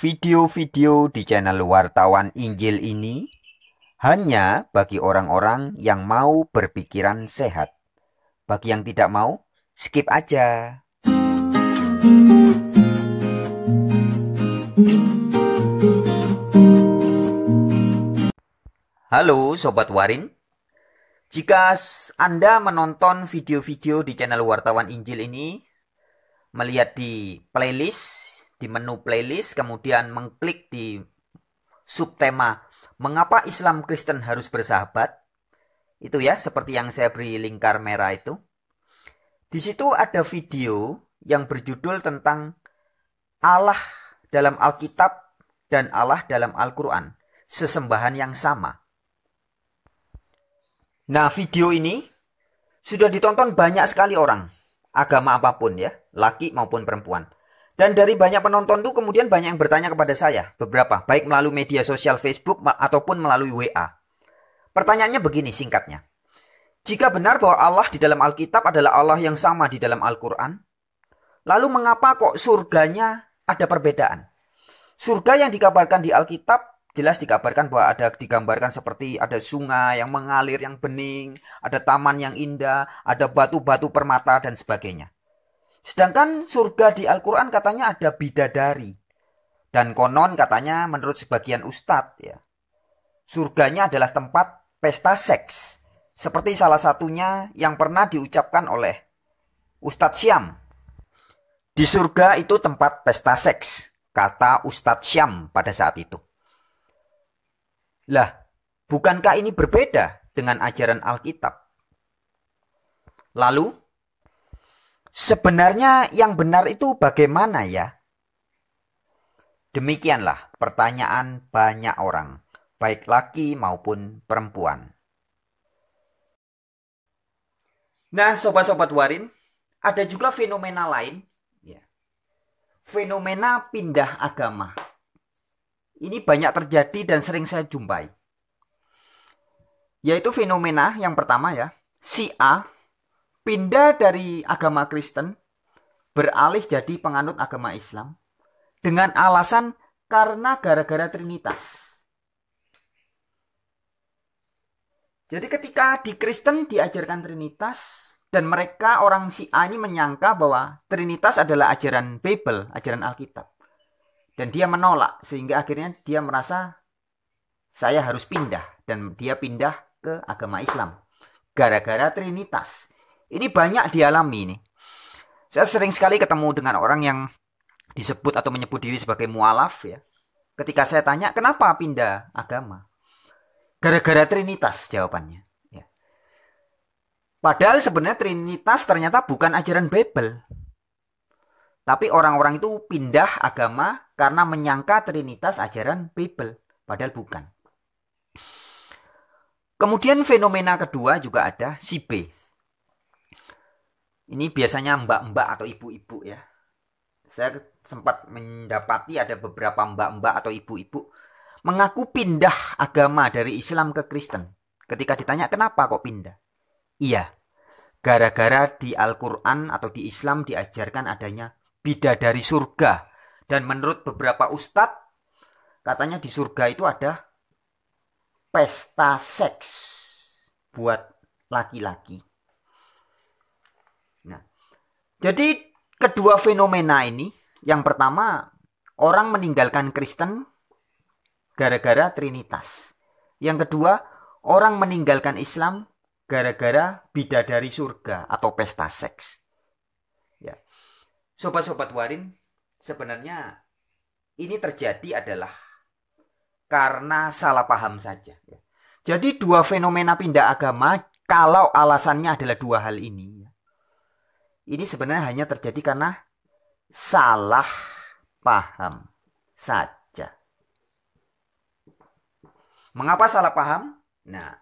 Video-video di channel Wartawan Injil ini hanya bagi orang-orang yang mau berpikiran sehat. Bagi yang tidak mau, skip aja. Halo Sobat Warin, jika Anda menonton video-video di channel Wartawan Injil ini, melihat di playlist di menu playlist, kemudian mengklik di subtema Mengapa Islam Kristen harus bersahabat? Itu ya, seperti yang saya beri lingkar merah itu. Di situ ada video yang berjudul tentang Allah dalam Alkitab dan Allah dalam Al-Quran. Sesembahan yang sama. Nah, video ini sudah ditonton banyak sekali orang. Agama apapun ya, laki maupun perempuan. Dan dari banyak penonton tuh kemudian banyak yang bertanya kepada saya, beberapa, baik melalui media sosial Facebook ataupun melalui WA. Pertanyaannya begini singkatnya. Jika benar bahwa Allah di dalam Alkitab adalah Allah yang sama di dalam Al-Quran, lalu mengapa kok surganya ada perbedaan? Surga yang dikabarkan di Alkitab jelas dikabarkan bahwa ada digambarkan seperti ada sungai yang mengalir yang bening, ada taman yang indah, ada batu-batu permata dan sebagainya. Sedangkan surga di Al-Quran katanya ada bidadari. Dan konon katanya menurut sebagian ustadz ya. Surganya adalah tempat pesta seks. Seperti salah satunya yang pernah diucapkan oleh Ustadz Syam. Di surga itu tempat pesta seks, kata Ustadz Syam pada saat itu. Lah, bukankah ini berbeda dengan ajaran Alkitab? Lalu, Sebenarnya yang benar itu bagaimana ya? Demikianlah pertanyaan banyak orang, baik laki maupun perempuan. Nah, sobat-sobat warin, ada juga fenomena lain, ya. fenomena pindah agama. Ini banyak terjadi dan sering saya jumpai. Yaitu fenomena yang pertama ya, si A pindah dari agama Kristen beralih jadi penganut agama Islam dengan alasan karena gara-gara Trinitas. Jadi ketika di Kristen diajarkan Trinitas dan mereka orang Si A ini menyangka bahwa Trinitas adalah ajaran Bebel, ajaran Alkitab. Dan dia menolak sehingga akhirnya dia merasa saya harus pindah dan dia pindah ke agama Islam gara-gara Trinitas. Ini banyak dialami ini. Saya sering sekali ketemu dengan orang yang disebut atau menyebut diri sebagai mualaf ya. Ketika saya tanya kenapa pindah agama, gara-gara Trinitas jawabannya. Ya. Padahal sebenarnya Trinitas ternyata bukan ajaran Babel. Tapi orang-orang itu pindah agama karena menyangka Trinitas ajaran Babel. padahal bukan. Kemudian fenomena kedua juga ada si B. Ini biasanya mbak-mbak atau ibu-ibu ya. Saya sempat mendapati ada beberapa mbak-mbak atau ibu-ibu mengaku pindah agama dari Islam ke Kristen. Ketika ditanya kenapa kok pindah? Iya, gara-gara di Al-Quran atau di Islam diajarkan adanya dari surga. Dan menurut beberapa ustadz, katanya di surga itu ada pesta seks buat laki-laki. Jadi kedua fenomena ini, yang pertama orang meninggalkan Kristen gara-gara Trinitas. Yang kedua, orang meninggalkan Islam gara-gara bidadari surga atau pesta seks. Ya. Sobat-sobat warin, sebenarnya ini terjadi adalah karena salah paham saja. Jadi dua fenomena pindah agama kalau alasannya adalah dua hal ini ini sebenarnya hanya terjadi karena salah paham saja. Mengapa salah paham? Nah,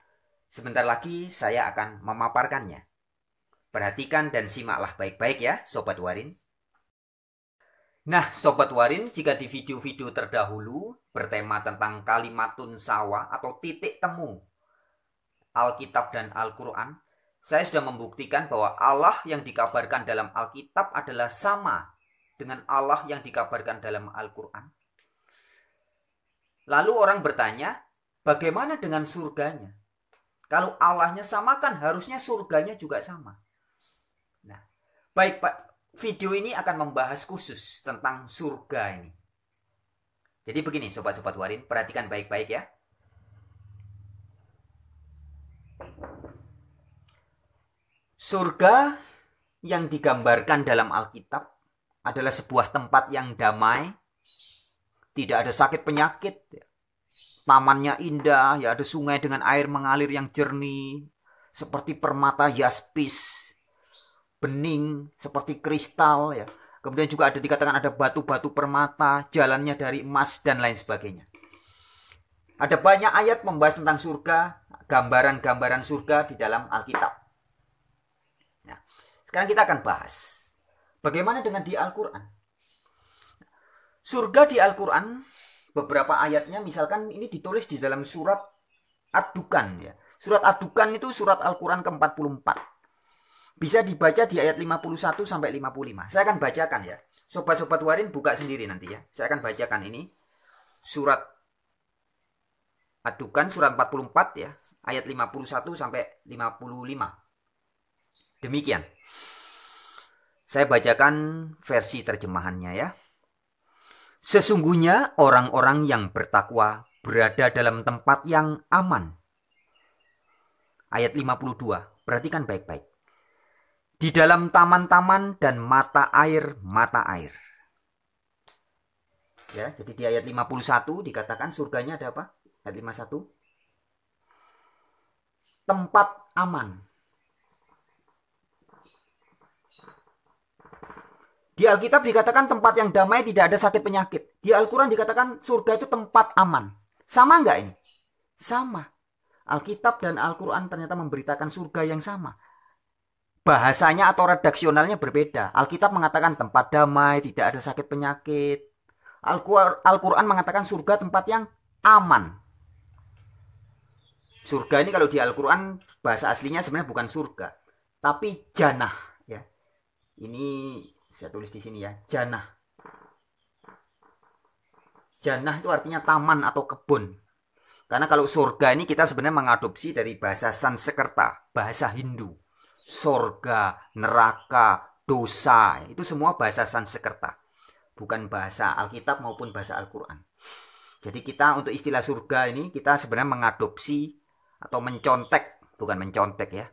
sebentar lagi saya akan memaparkannya. Perhatikan dan simaklah baik-baik ya, Sobat Warin. Nah, Sobat Warin, jika di video-video terdahulu bertema tentang kalimatun sawah atau titik temu Alkitab dan Al-Quran, saya sudah membuktikan bahwa Allah yang dikabarkan dalam Alkitab adalah sama dengan Allah yang dikabarkan dalam Al-Quran. Lalu orang bertanya, bagaimana dengan surganya? Kalau Allahnya sama kan harusnya surganya juga sama. Nah, baik Pak, video ini akan membahas khusus tentang surga ini. Jadi begini sobat-sobat warin, perhatikan baik-baik ya. Surga yang digambarkan dalam Alkitab adalah sebuah tempat yang damai, tidak ada sakit penyakit, tamannya indah, ya ada sungai dengan air mengalir yang jernih, seperti permata yaspis, bening seperti kristal, ya. Kemudian juga ada dikatakan ada batu-batu permata, jalannya dari emas dan lain sebagainya. Ada banyak ayat membahas tentang surga, gambaran-gambaran surga di dalam Alkitab. Sekarang kita akan bahas bagaimana dengan di Al-Qur'an. Surga di Al-Qur'an beberapa ayatnya misalkan ini ditulis di dalam surat Adukan ya. Surat Adukan itu surat Al-Qur'an ke-44. Bisa dibaca di ayat 51 sampai 55. Saya akan bacakan ya. Sobat-sobat warin buka sendiri nanti ya. Saya akan bacakan ini. Surat Adukan surat 44 ya, ayat 51 sampai 55. Demikian. Saya bacakan versi terjemahannya ya. Sesungguhnya orang-orang yang bertakwa berada dalam tempat yang aman. Ayat 52, perhatikan baik-baik. Di dalam taman-taman dan mata air-mata air. Ya, jadi di ayat 51 dikatakan surganya ada apa? Ayat 51. Tempat aman. Di Alkitab dikatakan tempat yang damai tidak ada sakit penyakit. Di Alquran dikatakan surga itu tempat aman. Sama nggak ini? Sama. Alkitab dan Alquran ternyata memberitakan surga yang sama. Bahasanya atau redaksionalnya berbeda. Alkitab mengatakan tempat damai, tidak ada sakit penyakit. Alquran mengatakan surga tempat yang aman. Surga ini kalau di Alquran bahasa aslinya sebenarnya bukan surga. Tapi jannah. ya Ini saya tulis di sini ya janah janah itu artinya taman atau kebun karena kalau surga ini kita sebenarnya mengadopsi dari bahasa Sanskerta, bahasa Hindu surga neraka dosa itu semua bahasa Sanskerta, bukan bahasa Alkitab maupun bahasa Al-Quran jadi kita untuk istilah surga ini kita sebenarnya mengadopsi atau mencontek bukan mencontek ya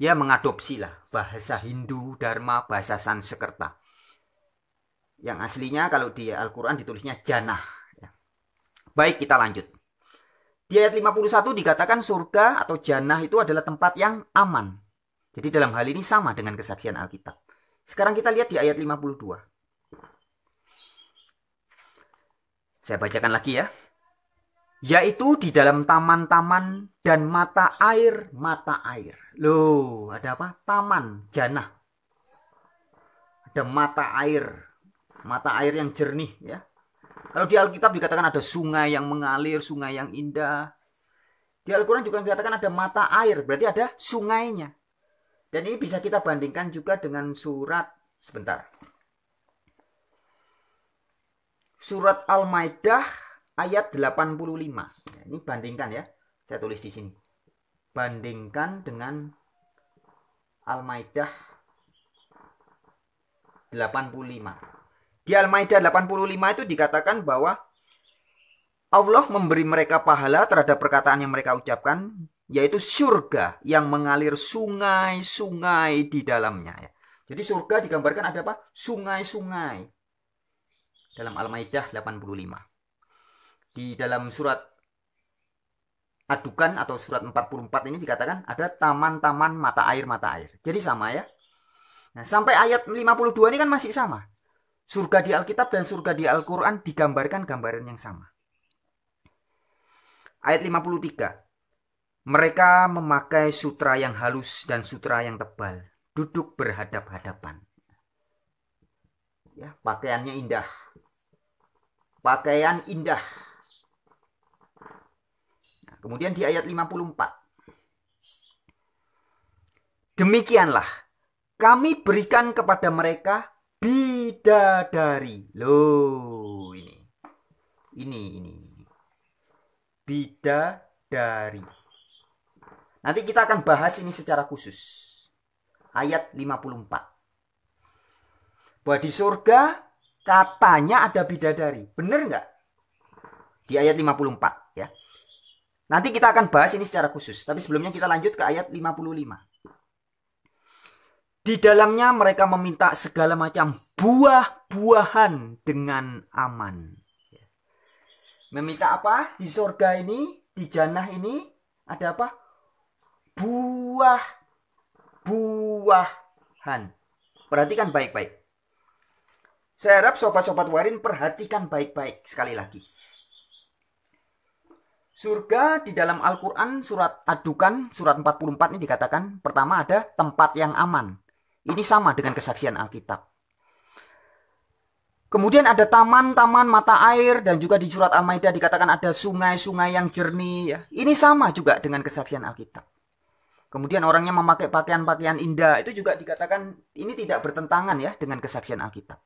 ya mengadopsi lah bahasa Hindu, Dharma, bahasa Sanskerta. Yang aslinya kalau di Al-Quran ditulisnya janah. Ya. Baik kita lanjut. Di ayat 51 dikatakan surga atau janah itu adalah tempat yang aman. Jadi dalam hal ini sama dengan kesaksian Alkitab. Sekarang kita lihat di ayat 52. Saya bacakan lagi ya yaitu di dalam taman-taman dan mata air mata air. Loh, ada apa? Taman janah. Ada mata air. Mata air yang jernih ya. Kalau di Alkitab dikatakan ada sungai yang mengalir, sungai yang indah. Di Al-Qur'an juga dikatakan ada mata air, berarti ada sungainya. Dan ini bisa kita bandingkan juga dengan surat sebentar. Surat Al-Maidah ayat 85. Nah, ya, ini bandingkan ya. Saya tulis di sini. Bandingkan dengan Al-Maidah 85. Di Al-Maidah 85 itu dikatakan bahwa Allah memberi mereka pahala terhadap perkataan yang mereka ucapkan, yaitu surga yang mengalir sungai-sungai di dalamnya. Ya. Jadi surga digambarkan ada apa? Sungai-sungai. Dalam Al-Maidah 85 di dalam surat adukan atau surat 44 ini dikatakan ada taman-taman mata air mata air. Jadi sama ya. Nah, sampai ayat 52 ini kan masih sama. Surga di Alkitab dan surga di Al-Qur'an digambarkan gambaran yang sama. Ayat 53. Mereka memakai sutra yang halus dan sutra yang tebal, duduk berhadap-hadapan. Ya, pakaiannya indah. Pakaian indah Kemudian di ayat 54. Demikianlah kami berikan kepada mereka bidadari. Loh, ini. Ini, ini. Bidadari. Nanti kita akan bahas ini secara khusus. Ayat 54. Bahwa di surga katanya ada bidadari. Benar nggak? Di ayat 54. Nanti kita akan bahas ini secara khusus, tapi sebelumnya kita lanjut ke ayat 55. Di dalamnya mereka meminta segala macam buah-buahan dengan aman. Meminta apa? Di sorga ini, di jannah ini, ada apa? Buah-buahan. Perhatikan baik-baik. Saya harap sobat-sobat warin perhatikan baik-baik sekali lagi. Surga di dalam Al-Quran surat adukan surat 44 ini dikatakan pertama ada tempat yang aman. Ini sama dengan kesaksian Alkitab. Kemudian ada taman-taman mata air dan juga di surat Al-Maidah dikatakan ada sungai-sungai yang jernih ya. Ini sama juga dengan kesaksian Alkitab. Kemudian orangnya memakai pakaian-pakaian indah itu juga dikatakan ini tidak bertentangan ya dengan kesaksian Alkitab.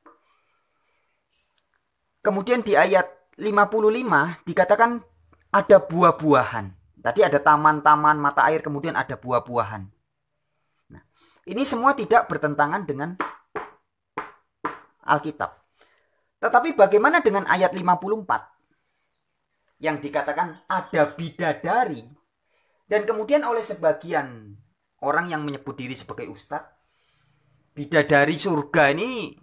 Kemudian di ayat 55 dikatakan ada buah-buahan. Tadi ada taman-taman mata air, kemudian ada buah-buahan. Nah, ini semua tidak bertentangan dengan Alkitab. Tetapi bagaimana dengan ayat 54 yang dikatakan ada bidadari dan kemudian oleh sebagian orang yang menyebut diri sebagai ustadz bidadari surga ini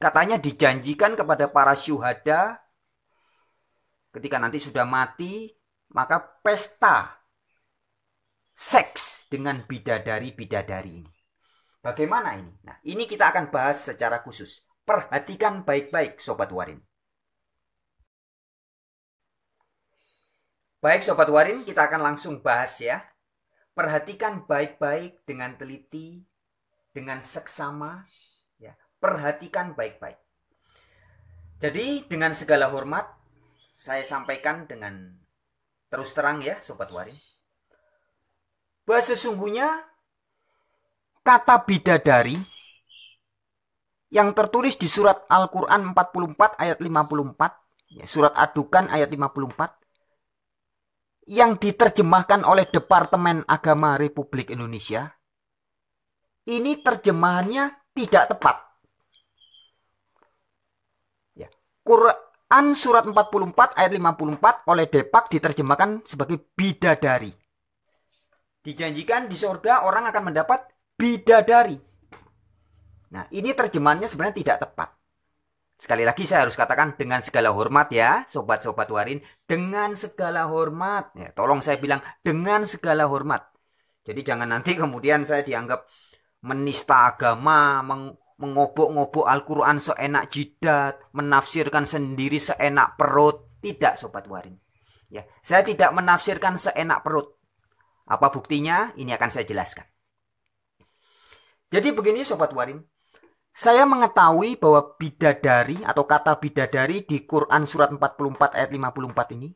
katanya dijanjikan kepada para syuhada Ketika nanti sudah mati, maka pesta seks dengan bidadari-bidadari ini. Bagaimana ini? Nah, ini kita akan bahas secara khusus. Perhatikan baik-baik sobat warin. Baik sobat warin, kita akan langsung bahas ya. Perhatikan baik-baik dengan teliti, dengan seksama, ya. Perhatikan baik-baik. Jadi dengan segala hormat saya sampaikan dengan terus terang ya Sobat Wari. Bahwa sesungguhnya kata bidadari yang tertulis di surat Al-Quran 44 ayat 54, ya, surat adukan ayat 54, yang diterjemahkan oleh Departemen Agama Republik Indonesia, ini terjemahannya tidak tepat. Ya, Quran An surat 44 ayat 54 oleh Depak diterjemahkan sebagai bidadari. Dijanjikan di surga orang akan mendapat bidadari. Nah, ini terjemahannya sebenarnya tidak tepat. Sekali lagi saya harus katakan dengan segala hormat ya, sobat-sobat warin, dengan segala hormat. Ya, tolong saya bilang dengan segala hormat. Jadi jangan nanti kemudian saya dianggap menista agama, meng mengobok-ngobok Al-Quran seenak jidat, menafsirkan sendiri seenak perut. Tidak Sobat Waring. Ya, saya tidak menafsirkan seenak perut. Apa buktinya? Ini akan saya jelaskan. Jadi begini Sobat Waring, saya mengetahui bahwa bidadari atau kata bidadari di Quran surat 44 ayat 54 ini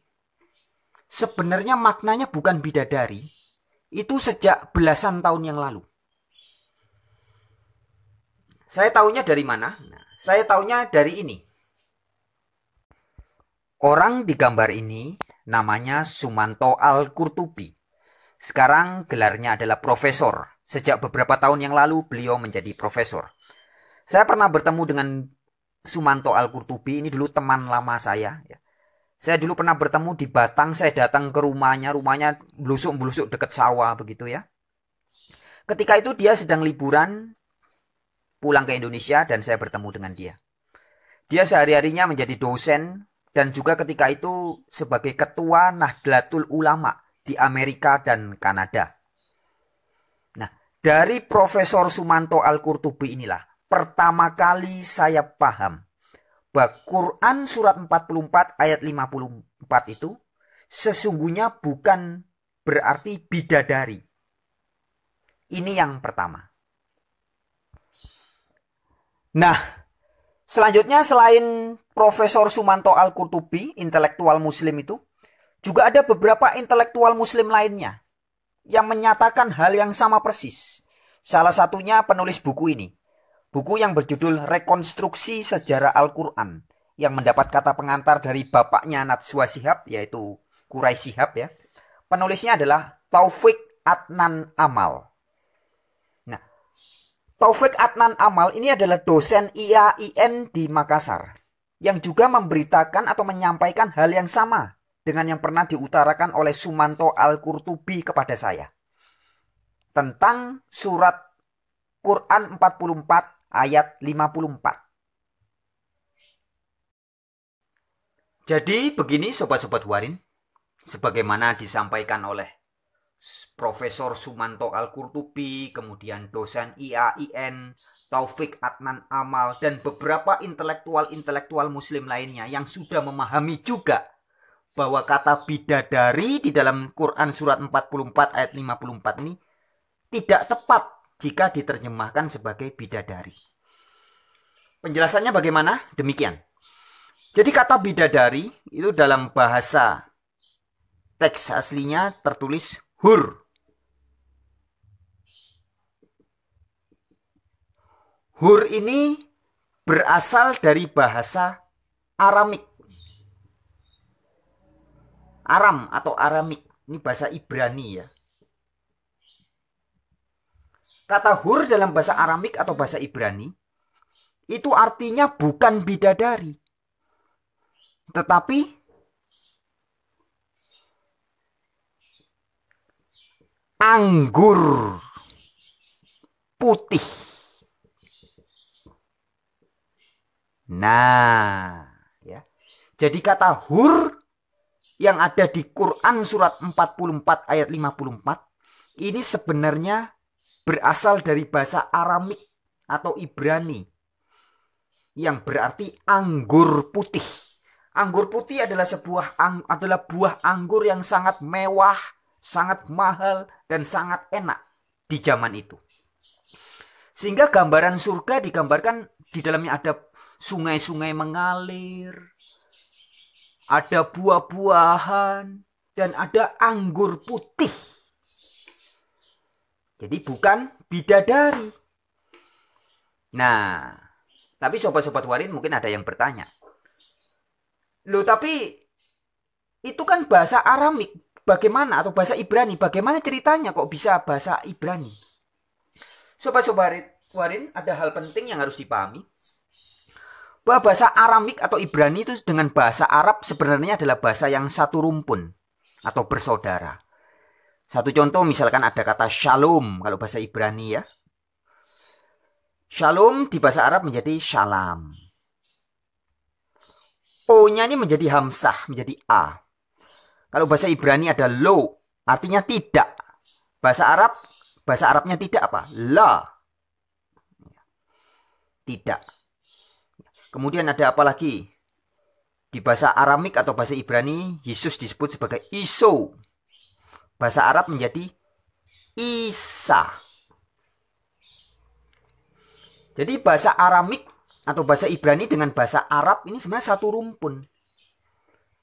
sebenarnya maknanya bukan bidadari. Itu sejak belasan tahun yang lalu. Saya tahunya dari mana? Nah, saya tahunya dari ini. Orang di gambar ini namanya Sumanto Al-Kurtubi. Sekarang gelarnya adalah profesor. Sejak beberapa tahun yang lalu beliau menjadi profesor. Saya pernah bertemu dengan Sumanto Al-Kurtubi, ini dulu teman lama saya. Ya. Saya dulu pernah bertemu di Batang, saya datang ke rumahnya, rumahnya blusuk-blusuk deket sawah begitu ya. Ketika itu dia sedang liburan pulang ke Indonesia dan saya bertemu dengan dia. Dia sehari-harinya menjadi dosen dan juga ketika itu sebagai ketua Nahdlatul Ulama di Amerika dan Kanada. Nah, dari Profesor Sumanto Al-Qurtubi inilah pertama kali saya paham bahwa Quran surat 44 ayat 54 itu sesungguhnya bukan berarti bidadari. Ini yang pertama. Nah, selanjutnya selain Profesor Sumanto Al-Qurtubi, intelektual muslim itu, juga ada beberapa intelektual muslim lainnya yang menyatakan hal yang sama persis. Salah satunya penulis buku ini. Buku yang berjudul Rekonstruksi Sejarah Al-Quran yang mendapat kata pengantar dari bapaknya Najwa Sihab yaitu Kurai Sihab ya. Penulisnya adalah Taufik Adnan Amal. Taufik Adnan Amal ini adalah dosen IAIN di Makassar yang juga memberitakan atau menyampaikan hal yang sama dengan yang pernah diutarakan oleh Sumanto Al-Qurtubi kepada saya tentang surat Quran 44 ayat 54. Jadi begini sobat-sobat warin, sebagaimana disampaikan oleh Profesor Sumanto Al-Qurtubi, kemudian dosen IAIN, Taufik Adnan Amal, dan beberapa intelektual-intelektual muslim lainnya yang sudah memahami juga bahwa kata bidadari di dalam Quran surat 44 ayat 54 ini tidak tepat jika diterjemahkan sebagai bidadari. Penjelasannya bagaimana? Demikian. Jadi kata bidadari itu dalam bahasa teks aslinya tertulis hur hur ini berasal dari bahasa Aramik Aram atau Aramik ini bahasa Ibrani ya kata hur dalam bahasa Aramik atau bahasa Ibrani itu artinya bukan bidadari tetapi anggur putih. Nah, ya. Jadi kata hur yang ada di Quran surat 44 ayat 54 ini sebenarnya berasal dari bahasa Aramik atau Ibrani yang berarti anggur putih. Anggur putih adalah sebuah adalah buah anggur yang sangat mewah, sangat mahal, dan sangat enak di zaman itu. Sehingga gambaran surga digambarkan di dalamnya ada sungai-sungai mengalir, ada buah-buahan, dan ada anggur putih. Jadi bukan bidadari. Nah, tapi sobat-sobat warin mungkin ada yang bertanya. Loh tapi itu kan bahasa Aramik bagaimana atau bahasa Ibrani bagaimana ceritanya kok bisa bahasa Ibrani sobat-sobat warin ada hal penting yang harus dipahami bahwa bahasa Aramik atau Ibrani itu dengan bahasa Arab sebenarnya adalah bahasa yang satu rumpun atau bersaudara satu contoh misalkan ada kata shalom kalau bahasa Ibrani ya Shalom di bahasa Arab menjadi shalom. O-nya ini menjadi hamsah, menjadi A. Kalau bahasa Ibrani ada lo, artinya tidak. Bahasa Arab, bahasa Arabnya tidak apa? La. Tidak. Kemudian ada apa lagi? Di bahasa Aramik atau bahasa Ibrani, Yesus disebut sebagai Iso. Bahasa Arab menjadi Isa. Jadi bahasa Aramik atau bahasa Ibrani dengan bahasa Arab ini sebenarnya satu rumpun.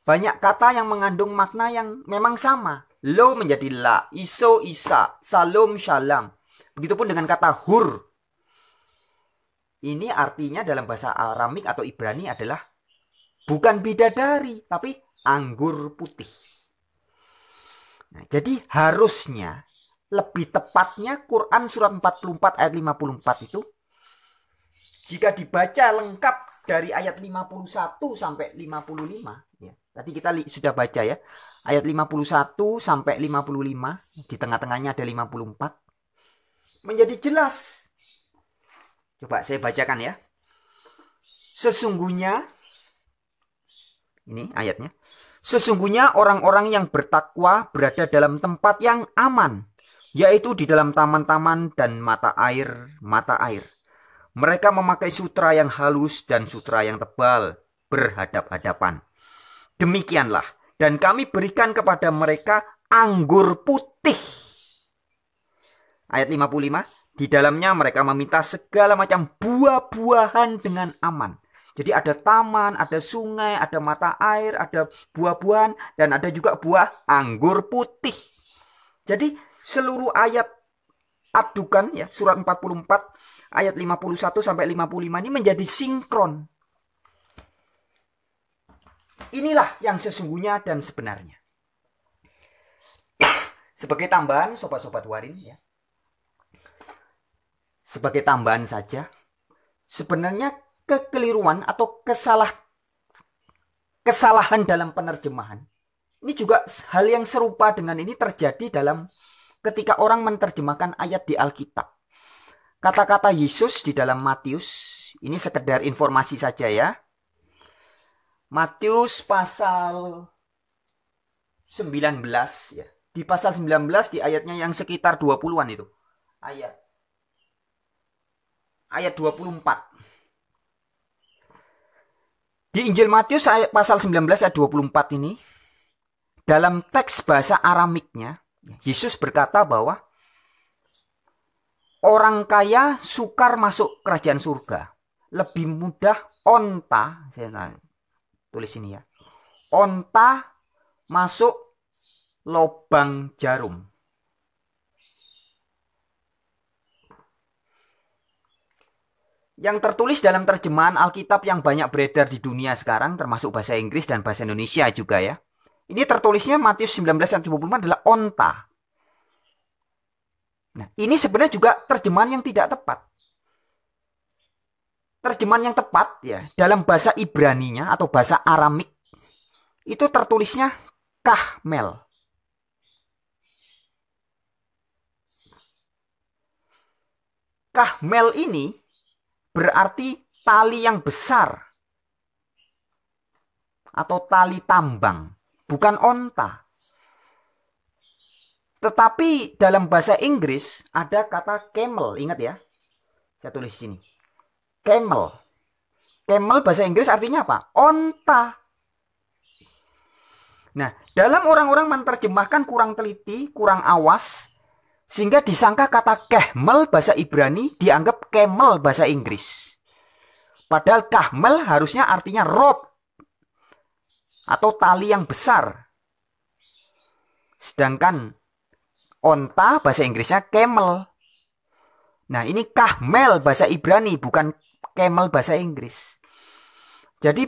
Banyak kata yang mengandung makna yang memang sama. Lo menjadi la, iso isa, salom shalom. Begitupun dengan kata hur. Ini artinya dalam bahasa Aramik atau Ibrani adalah bukan bidadari, tapi anggur putih. Nah, jadi harusnya lebih tepatnya Quran surat 44 ayat 54 itu jika dibaca lengkap dari ayat 51 sampai 55 ya, Tadi kita sudah baca ya. Ayat 51 sampai 55. Di tengah-tengahnya ada 54. Menjadi jelas. Coba saya bacakan ya. Sesungguhnya. Ini ayatnya. Sesungguhnya orang-orang yang bertakwa berada dalam tempat yang aman. Yaitu di dalam taman-taman dan mata air. Mata air. Mereka memakai sutra yang halus dan sutra yang tebal berhadap-hadapan. Demikianlah. Dan kami berikan kepada mereka anggur putih. Ayat 55. Di dalamnya mereka meminta segala macam buah-buahan dengan aman. Jadi ada taman, ada sungai, ada mata air, ada buah-buahan, dan ada juga buah anggur putih. Jadi seluruh ayat adukan ya surat 44 ayat 51 sampai 55 ini menjadi sinkron Inilah yang sesungguhnya dan sebenarnya. Sebagai tambahan, sobat-sobat warin ya. Sebagai tambahan saja, sebenarnya kekeliruan atau kesalah kesalahan dalam penerjemahan ini juga hal yang serupa dengan ini terjadi dalam ketika orang menerjemahkan ayat di Alkitab. Kata-kata Yesus di dalam Matius ini sekedar informasi saja ya. Matius pasal 19 ya. Di pasal 19 di ayatnya yang sekitar 20-an itu. Ayat ayat 24. Di Injil Matius ayat pasal 19 ayat 24 ini dalam teks bahasa Aramiknya Yesus berkata bahwa orang kaya sukar masuk kerajaan surga, lebih mudah onta tulis ini ya onta masuk lubang jarum yang tertulis dalam terjemahan Alkitab yang banyak beredar di dunia sekarang termasuk bahasa Inggris dan bahasa Indonesia juga ya. Ini tertulisnya Matius 19 ayat 24 adalah onta. Nah, ini sebenarnya juga terjemahan yang tidak tepat terjemahan yang tepat ya dalam bahasa Ibrani-nya atau bahasa Aramik itu tertulisnya Kahmel. Kahmel ini berarti tali yang besar atau tali tambang, bukan onta. Tetapi dalam bahasa Inggris ada kata camel, ingat ya. Saya tulis di sini camel camel bahasa Inggris artinya apa onta nah dalam orang-orang menerjemahkan kurang teliti kurang awas sehingga disangka kata kehmel bahasa Ibrani dianggap kemel bahasa Inggris. Padahal kahmel harusnya artinya rob atau tali yang besar. Sedangkan onta bahasa Inggrisnya camel. Nah ini kahmel bahasa Ibrani bukan Kemal bahasa Inggris. Jadi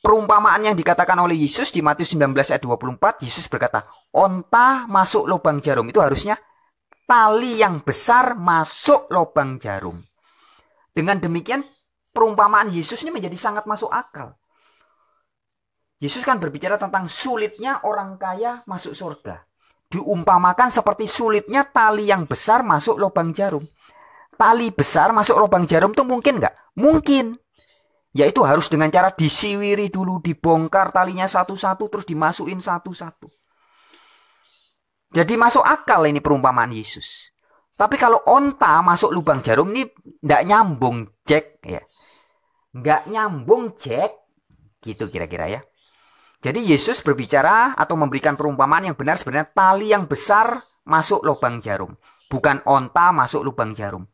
perumpamaan yang dikatakan oleh Yesus di Matius 19 ayat 24, Yesus berkata, "Onta masuk lubang jarum." Itu harusnya tali yang besar masuk lubang jarum. Dengan demikian perumpamaan Yesus ini menjadi sangat masuk akal. Yesus kan berbicara tentang sulitnya orang kaya masuk surga. Diumpamakan seperti sulitnya tali yang besar masuk lubang jarum tali besar masuk lubang jarum tuh mungkin nggak? Mungkin. Yaitu harus dengan cara disiwiri dulu, dibongkar talinya satu-satu, terus dimasukin satu-satu. Jadi masuk akal ini perumpamaan Yesus. Tapi kalau onta masuk lubang jarum ini nggak nyambung, cek, Ya. Nggak nyambung, cek Gitu kira-kira ya. Jadi Yesus berbicara atau memberikan perumpamaan yang benar sebenarnya tali yang besar masuk lubang jarum, bukan onta masuk lubang jarum.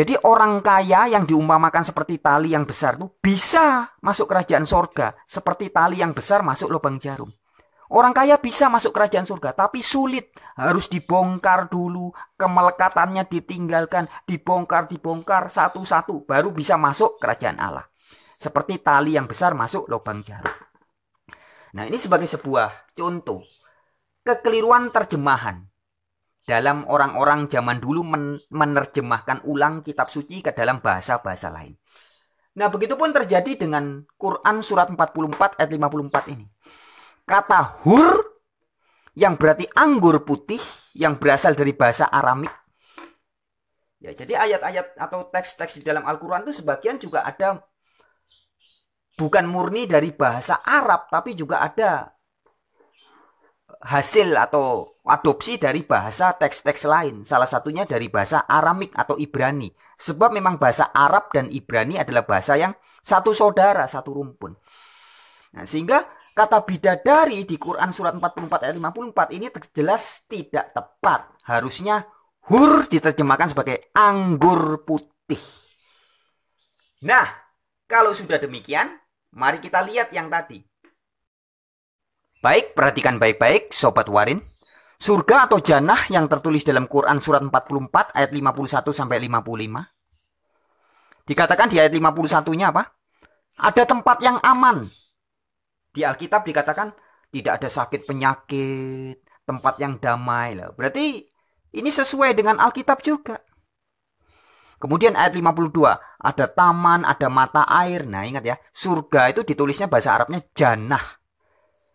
Jadi orang kaya yang diumpamakan seperti tali yang besar itu bisa masuk kerajaan surga Seperti tali yang besar masuk lubang jarum. Orang kaya bisa masuk kerajaan surga, tapi sulit. Harus dibongkar dulu, kemelekatannya ditinggalkan, dibongkar, dibongkar satu-satu, baru bisa masuk kerajaan Allah. Seperti tali yang besar masuk lubang jarum. Nah ini sebagai sebuah contoh kekeliruan terjemahan dalam orang-orang zaman dulu men menerjemahkan ulang kitab suci ke dalam bahasa-bahasa lain. Nah, begitu pun terjadi dengan Quran surat 44 ayat 54 ini. Kata hur yang berarti anggur putih yang berasal dari bahasa Aramik. Ya, jadi ayat-ayat atau teks-teks di dalam Al-Qur'an itu sebagian juga ada bukan murni dari bahasa Arab tapi juga ada hasil atau adopsi dari bahasa teks-teks lain, salah satunya dari bahasa Aramik atau Ibrani. Sebab memang bahasa Arab dan Ibrani adalah bahasa yang satu saudara, satu rumpun. Nah, sehingga kata bidadari di Quran surat 44 ayat 54 ini terjelas tidak tepat. Harusnya hur diterjemahkan sebagai anggur putih. Nah, kalau sudah demikian, mari kita lihat yang tadi. Baik, perhatikan baik-baik Sobat Warin. Surga atau janah yang tertulis dalam Quran surat 44 ayat 51 sampai 55. Dikatakan di ayat 51-nya apa? Ada tempat yang aman. Di Alkitab dikatakan tidak ada sakit penyakit, tempat yang damai. Loh. Berarti ini sesuai dengan Alkitab juga. Kemudian ayat 52, ada taman, ada mata air. Nah ingat ya, surga itu ditulisnya bahasa Arabnya janah.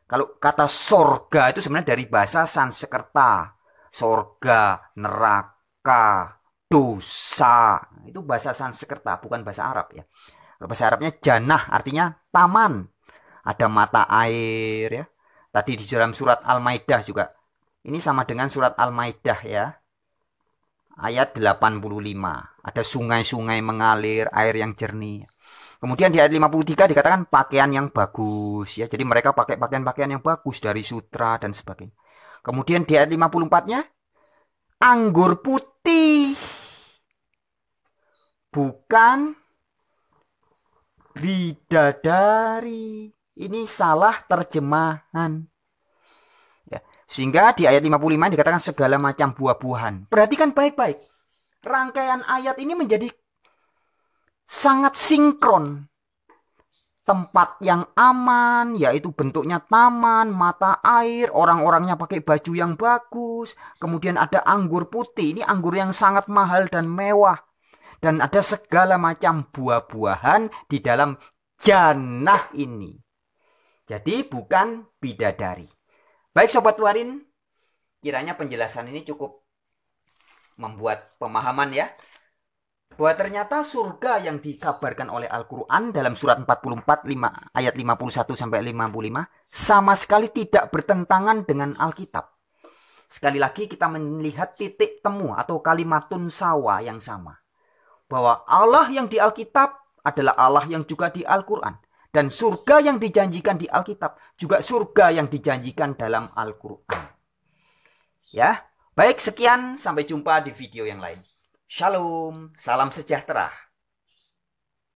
Kalau kata sorga itu sebenarnya dari bahasa Sanskerta. Sorga, neraka, dosa. Itu bahasa Sanskerta, bukan bahasa Arab ya. Kalau bahasa Arabnya janah, artinya taman. Ada mata air ya. Tadi di dalam surat Al-Maidah juga. Ini sama dengan surat Al-Maidah ya. Ayat 85. Ada sungai-sungai mengalir, air yang jernih. Kemudian di ayat 53 dikatakan pakaian yang bagus ya. Jadi mereka pakai pakaian-pakaian yang bagus dari sutra dan sebagainya. Kemudian di ayat 54-nya anggur putih bukan bidadari. Ini salah terjemahan. Ya. Sehingga di ayat 55 dikatakan segala macam buah-buahan. Perhatikan baik-baik. Rangkaian ayat ini menjadi sangat sinkron. Tempat yang aman, yaitu bentuknya taman, mata air, orang-orangnya pakai baju yang bagus. Kemudian ada anggur putih, ini anggur yang sangat mahal dan mewah. Dan ada segala macam buah-buahan di dalam janah ini. Jadi bukan bidadari. Baik Sobat Warin, kiranya penjelasan ini cukup membuat pemahaman ya bahwa ternyata surga yang dikabarkan oleh Al-Quran dalam surat 44 5, ayat 51 sampai 55 sama sekali tidak bertentangan dengan Alkitab. Sekali lagi kita melihat titik temu atau kalimatun sawa yang sama. Bahwa Allah yang di Alkitab adalah Allah yang juga di Al-Quran. Dan surga yang dijanjikan di Alkitab juga surga yang dijanjikan dalam Al-Quran. Ya, baik sekian sampai jumpa di video yang lain. Shalom, salam sejahtera.